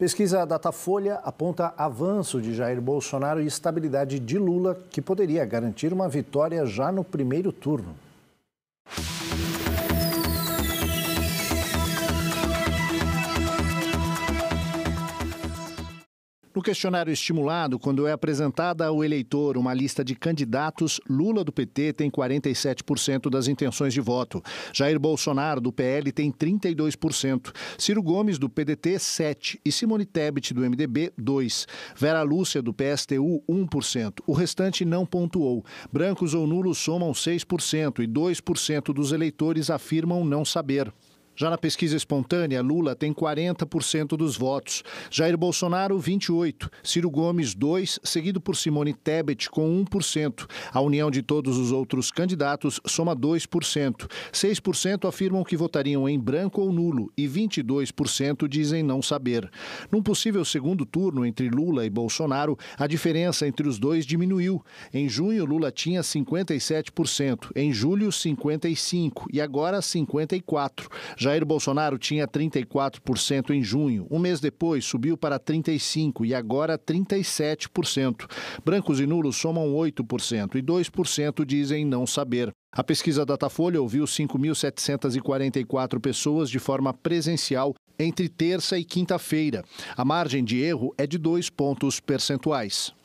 Pesquisa Datafolha aponta avanço de Jair Bolsonaro e estabilidade de Lula, que poderia garantir uma vitória já no primeiro turno. No questionário estimulado, quando é apresentada ao eleitor uma lista de candidatos, Lula do PT tem 47% das intenções de voto. Jair Bolsonaro do PL tem 32%. Ciro Gomes do PDT, 7%. E Simone Tebet do MDB, 2%. Vera Lúcia do PSTU, 1%. O restante não pontuou. Brancos ou nulos somam 6% e 2% dos eleitores afirmam não saber. Já na pesquisa espontânea, Lula tem 40% dos votos, Jair Bolsonaro 28%, Ciro Gomes 2%, seguido por Simone Tebet com 1%. A união de todos os outros candidatos soma 2%. 6% afirmam que votariam em branco ou nulo e 22% dizem não saber. Num possível segundo turno entre Lula e Bolsonaro, a diferença entre os dois diminuiu. Em junho, Lula tinha 57%, em julho 55% e agora 54%. Já Jair Bolsonaro tinha 34% em junho. Um mês depois, subiu para 35% e agora 37%. Brancos e nulos somam 8% e 2% dizem não saber. A pesquisa Datafolha ouviu 5.744 pessoas de forma presencial entre terça e quinta-feira. A margem de erro é de dois pontos percentuais.